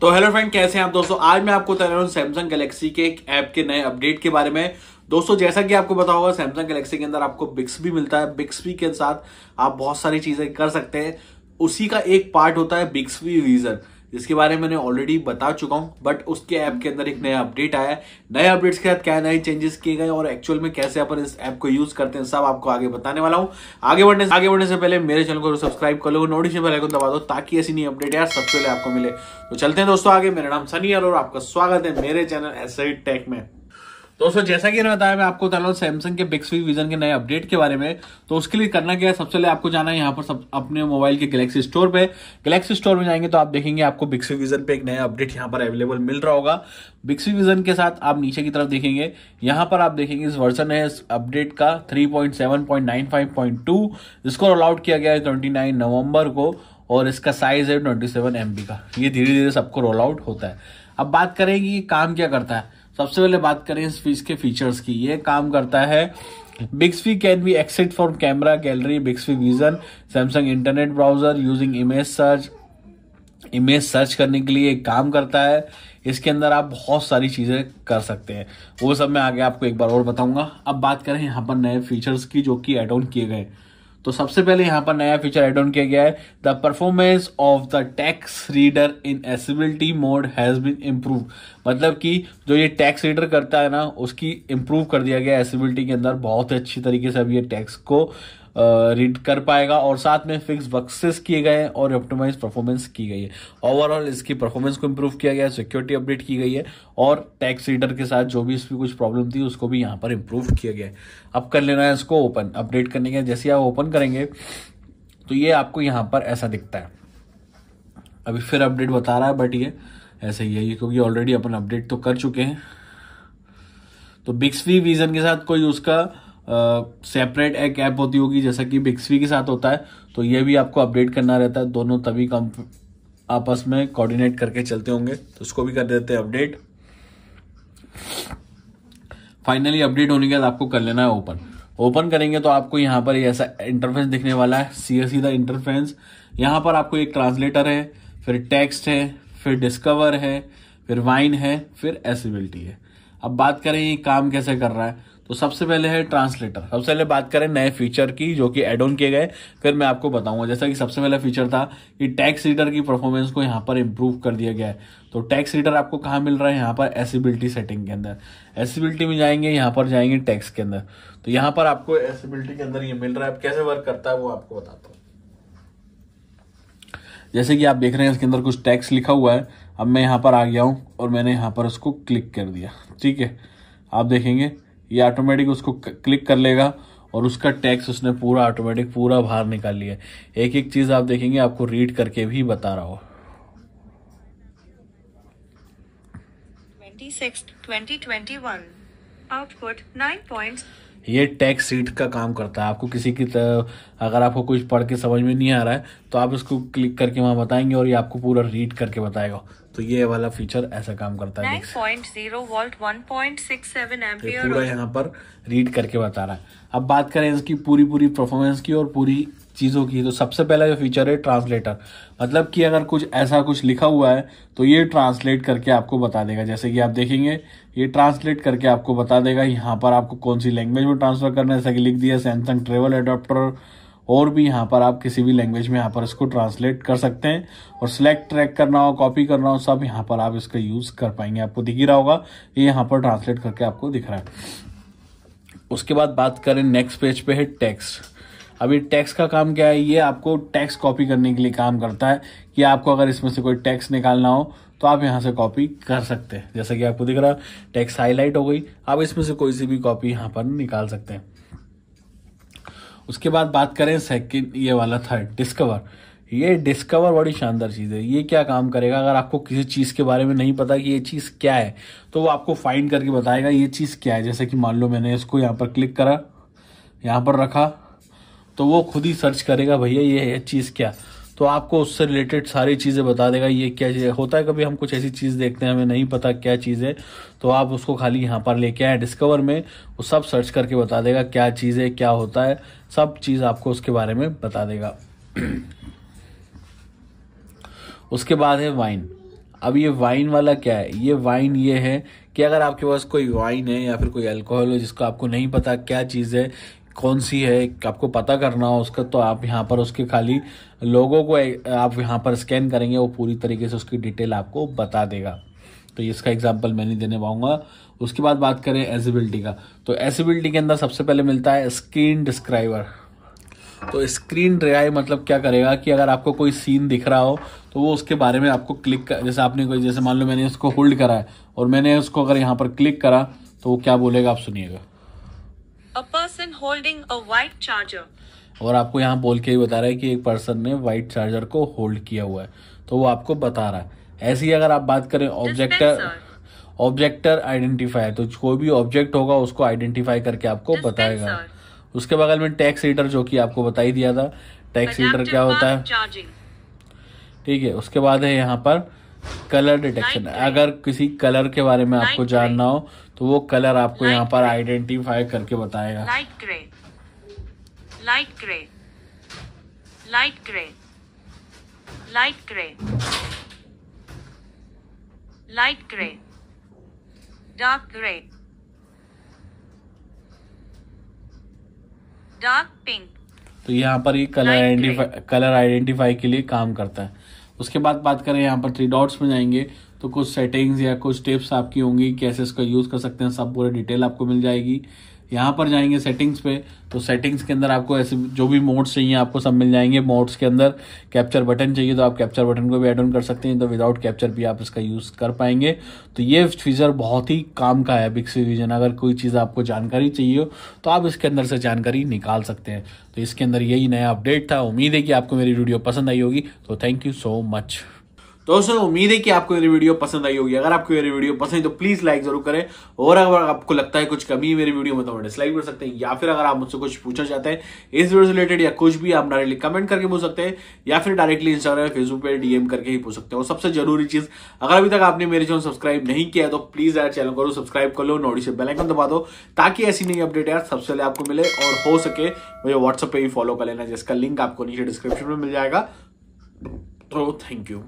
तो hello friend कैसे हैं आप दोस्तों आज मैं आपको बता रहा हूँ सैमसंग गैलेक्सी के एक ऐप के नए अपडेट के बारे में दोस्तों जैसा कि आपको बता होगा सैमसंग गैलेक्सी के अंदर आपको बिक्स भी मिलता है बिक्सवी के साथ आप बहुत सारी चीजें कर सकते हैं उसी का एक पार्ट होता है बिक्सवी रीजन जिसके बारे में मैंने ऑलरेडी बता चुका हूँ बट उसके ऐप के अंदर एक नया अपडेट आया है नए अपडेट्स के साथ क्या नए चेंजेस किए गए और एक्चुअल में कैसे अपन इस ऐप को यूज करते हैं सब आपको आगे बताने वाला हूँ आगे बढ़ने आगे बढ़ने से पहले मेरे चैनल को सब्सक्राइब कर लो बेल आइकन दबा दो ताकि ऐसी नई अपडेट यार सबसे पहले आपको मिले तो चलते हैं दोस्तों आगे मेरा नाम सनी और आपका स्वागत है मेरे चैनल एस टेक में दोस्तों जैसा कि मैंने बताया मैं आपको बता रहा हूँ सैमसंग के बिक्सवी विजन के नए अपडेट के बारे में तो उसके लिए करना क्या है सबसे पहले आपको जाना है यहाँ पर सब अपने मोबाइल के गैलेक्सी स्टोर पे गैलेक्सी स्टोर में जाएंगे तो आप देखेंगे आपको बिक्सवी विजन पे एक नया अपडेट यहाँ पर अवेलेबल मिल रहा होगा बिक्सवी विजन के साथ आप नीचे की तरफ देखेंगे यहाँ पर आप देखेंगे इस वर्जन है इस अपडेट का थ्री इसको रोल आउट किया गया है ट्वेंटी नवंबर को और इसका साइज है ट्वेंटी सेवन का ये धीरे धीरे सबको रोल आउट होता है अब बात करें कि काम क्या करता है सबसे पहले बात करें इस फ्रिज के फीचर्स की ये काम करता है Bixby can be accessed for camera gallery Bixby Vision Samsung internet browser using image search image search करने के लिए एक काम करता है इसके अंदर आप बहुत सारी चीज़ें कर सकते हैं वो सब मैं आगे आपको एक बार और बताऊंगा अब बात करें यहाँ पर नए फीचर्स की जो कि एड ऑन किए गए तो सबसे पहले यहां पर नया फीचर एड ऑन किया गया है the performance of the text reader in accessibility mode has been improve मतलब कि जो ये टैक्स रीडर करता है ना उसकी इंप्रूव कर दिया गया एसिबिलिटी के अंदर बहुत अच्छी तरीके से अब ये टैक्स को रीड कर पाएगा और साथ में फिक्स बक्सेस किए गए हैं और ऑप्टोमाइज परफॉर्मेंस की गई है ओवरऑल इसकी परफॉर्मेंस को इम्प्रूव किया गया है सिक्योरिटी अपडेट की गई है और टैक्स रीडर के साथ जो भी इसकी कुछ प्रॉब्लम थी उसको भी यहाँ पर इम्प्रूव किया गया है अब कर लेना है इसको ओपन अपडेट करने के जैसे आप ओपन करेंगे तो ये आपको यहाँ पर ऐसा दिखता है अभी फिर अपडेट बता रहा है बट ये ऐसे ही है क्योंकि ऑलरेडी अपन अपडेट तो कर चुके हैं तो वी विजन के साथ कोई उसका सेपरेट एक ऐप होती होगी जैसा कि बिक्सवी के साथ होता है तो ये भी आपको अपडेट करना रहता है दोनों तभी कम आपस में कोऑर्डिनेट करके चलते होंगे तो उसको भी कर देते हैं अपडेट फाइनली अपडेट होने के बाद आपको कर लेना है ओपन ओपन करेंगे तो आपको यहाँ पर ऐसा इंटरफेस दिखने वाला है सीधा सीधा इंटरफेस यहाँ पर आपको एक ट्रांसलेटर है फिर टेक्स्ट है फिर डिस्कवर है फिर वाइन है फिर एसिबिलिटी है अब बात करें ये काम कैसे कर रहा है तो सबसे पहले है ट्रांसलेटर सबसे पहले बात करें नए फीचर की जो कि एड ऑन किए गए फिर मैं आपको बताऊंगा जैसा कि सबसे पहला फीचर था कि टैक्स रीडर की परफॉर्मेंस को यहाँ पर इम्प्रूव कर दिया गया है तो टैक्स रीडर आपको कहाँ मिल रहा है यहाँ पर एसिबिलिटी सेटिंग के अंदर एसिबिलिटी में जाएंगे यहाँ पर जाएंगे टैक्स के अंदर तो यहाँ पर आपको एसिबिलिटी के अंदर ये मिल रहा है कैसे वर्क करता है वो आपको बताता हूँ जैसे कि आप देख रहे हैं इसके अंदर कुछ टैक्स लिखा हुआ है अब मैं यहाँ पर आ गया हूँ और मैंने यहाँ पर उसको क्लिक कर दिया ठीक है आप देखेंगे ये ऑटोमेटिक उसको क्लिक कर लेगा और उसका टैक्स उसने पूरा ऑटोमेटिक पूरा बाहर निकाल लिया एक एक चीज़ आप देखेंगे आपको रीड करके भी बता रहा हो 26, 2021 आउटपुट नाइन पॉइंट ये टैक्स सीट का काम करता है आपको किसी की अगर आपको कुछ पढ़ के समझ में नहीं आ रहा है तो आप इसको क्लिक करके वहाँ बताएंगे और ये आपको पूरा रीड करके बताएगा तो ये वाला फीचर ऐसा काम करता है पूरा यहाँ पर रीड करके बता रहा है अब बात करें इसकी पूरी पूरी परफॉर्मेंस की और पूरी चीज़ों की तो सबसे पहला जो फीचर है ट्रांसलेटर मतलब कि अगर कुछ ऐसा कुछ लिखा हुआ है तो ये ट्रांसलेट करके आपको बता देगा जैसे कि आप देखेंगे ये ट्रांसलेट करके आपको बता देगा यहाँ पर आपको कौन सी लैंग्वेज में ट्रांसफ़र करना है जैसा कि लिख दिया सैमसंग ट्रेवल एडोप्टर और भी यहाँ पर आप किसी भी लैंग्वेज में यहाँ पर इसको ट्रांसलेट कर सकते हैं और सिलेक्ट ट्रैक करना हो कॉपी करना हो सब यहाँ पर आप इसका यूज़ कर पाएंगे आपको दिख ही रहा होगा ये यहाँ पर ट्रांसलेट करके आपको दिख रहा है उसके बाद बात करें नेक्स्ट पेज पे है टेक्स्ट अभी टैक्स का काम क्या है ये आपको टैक्स कॉपी करने के लिए काम करता है कि आपको अगर इसमें से कोई टैक्स निकालना हो तो आप यहां से कॉपी कर सकते हैं जैसा कि आपको दिख रहा है टैक्स हाईलाइट हो गई आप इसमें से कोई सी भी कॉपी यहां पर निकाल सकते हैं उसके बाद बात करें सेकेंड ये वाला थर्ड डिस्कवर ये डिस्कवर बड़ी शानदार चीज़ है ये क्या काम करेगा अगर आपको किसी चीज़ के बारे में नहीं पता कि ये चीज़ क्या है तो वो आपको फाइंड करके बताएगा ये चीज़ क्या है जैसे कि मान लो मैंने इसको यहाँ पर क्लिक करा यहाँ पर रखा तो वो खुद ही सर्च करेगा भैया ये चीज़ क्या तो आपको उससे रिलेटेड सारी चीज़ें बता देगा ये क्या चीज़ होता है कभी हम कुछ ऐसी चीज़ देखते हैं हमें नहीं पता क्या चीज़ है तो आप उसको खाली यहाँ पर लेके आए डिस्कवर में वो सब सर्च करके बता देगा क्या चीज़ है क्या होता है सब चीज़ आपको उसके बारे में बता देगा उसके बाद है वाइन अब ये वाइन वाला क्या है ये वाइन ये है कि अगर आपके पास कोई वाइन है या फिर कोई अल्कोहल है जिसको आपको नहीं पता क्या चीज़ है कौन सी है आपको पता करना हो उसका तो आप यहाँ पर उसके खाली लोगों को आप यहाँ पर स्कैन करेंगे वो पूरी तरीके से उसकी डिटेल आपको बता देगा तो इसका एग्जाम्पल मैं नहीं देने पाऊंगा उसके बाद बात करें एसिबिलिटी का तो एसिबिलिटी के अंदर सबसे पहले मिलता है स्क्रीन डिस्क्राइबर तो स्क्रीन ड्राई मतलब क्या करेगा कि अगर आपको कोई सीन दिख रहा हो तो वो उसके बारे में आपको क्लिक कर जैसे आपने कोई जैसे मान लो मैंने उसको होल्ड करा है और मैंने उसको अगर यहाँ पर क्लिक करा तो वो क्या बोलेगा आप सुनिएगा A person holding a white charger. और आपको यहाँ बोल के ही बता रहा है कि एक पर्सन ने व्हाइट चार्जर को होल्ड किया हुआ है तो वो आपको बता रहा है ऐसी अगर आप बात करें ऑब्जेक्टर ऑब्जेक्टर आइडेंटिफायर तो कोई भी ऑब्जेक्ट होगा उसको आइडेंटिफाई करके आपको बताएगा उसके बगल में टैक्स हीटर जो कि आपको बता ही दिया था टैक्स हीटर क्या होता है ठीक है उसके बाद है यहाँ पर कलर डिटेक्शन अगर किसी कलर के बारे में आपको जानना हो तो वो कलर आपको यहाँ पर आइडेंटिफाई करके बताएगा light grey light grey light grey light grey light grey dark grey dark pink तो यहाँ पर ये कलर आइडेंटिफाई कलर आइडेंटिफाई के लिए काम करता है उसके बाद बात करें यहाँ पर थ्री डॉट्स में जाएंगे तो कुछ सेटिंग्स या कुछ टिप्स आपकी होंगी कैसे इसका यूज़ कर सकते हैं सब पूरा डिटेल आपको मिल जाएगी यहाँ पर जाएंगे सेटिंग्स पे तो सेटिंग्स के अंदर आपको ऐसे जो भी मोड्स चाहिए आपको सब मिल जाएंगे मोड्स के अंदर कैप्चर बटन चाहिए तो आप कैप्चर बटन को भी एड ऑन कर सकते हैं तो विदाउट कैप्चर भी आप इसका यूज़ कर पाएंगे तो ये फीचर बहुत ही काम का है बिक्सी विजन अगर कोई चीज़ आपको जानकारी चाहिए हो तो आप इसके अंदर से जानकारी निकाल सकते हैं तो इसके अंदर यही नया अपडेट था उम्मीद है कि आपको मेरी वीडियो पसंद आई होगी तो थैंक यू सो मच दोस्तों उम्मीद है कि आपको मेरी वीडियो पसंद आई होगी अगर आपको मेरी वीडियो पसंद है तो प्लीज लाइक जरूर करें और अगर आपको लगता है कुछ कमी है मेरी वीडियो में तो डिसलाइक कर सकते हैं या फिर अगर आप मुझसे कुछ पूछना चाहते हैं इस वीडियो से रिलेटेड या कुछ भी आप डायरेक्टली कमेंट करके पूछ सकते हैं या फिर डायरेक्टली इंस्टाग्राम फेसबुक पर डीएम करके ही पूछ सकते हैं और सबसे जरूरी चीज अगर अभी तक आपने मेरे चैनल सब्सक्राइब नहीं किया तो प्लीज यार चैनल को सब्सक्राइब कर लो नोटिस से बेलाइकन दबा दो ताकि ऐसी नई अपडेट यार सबसे पहले आपको मिले और हो सके मुझे व्हाट्सएप पर भी फॉलो कर लेना जिसका लिंक आपको नीचे डिस्क्रिप्शन में मिल जाएगा तो थैंक यू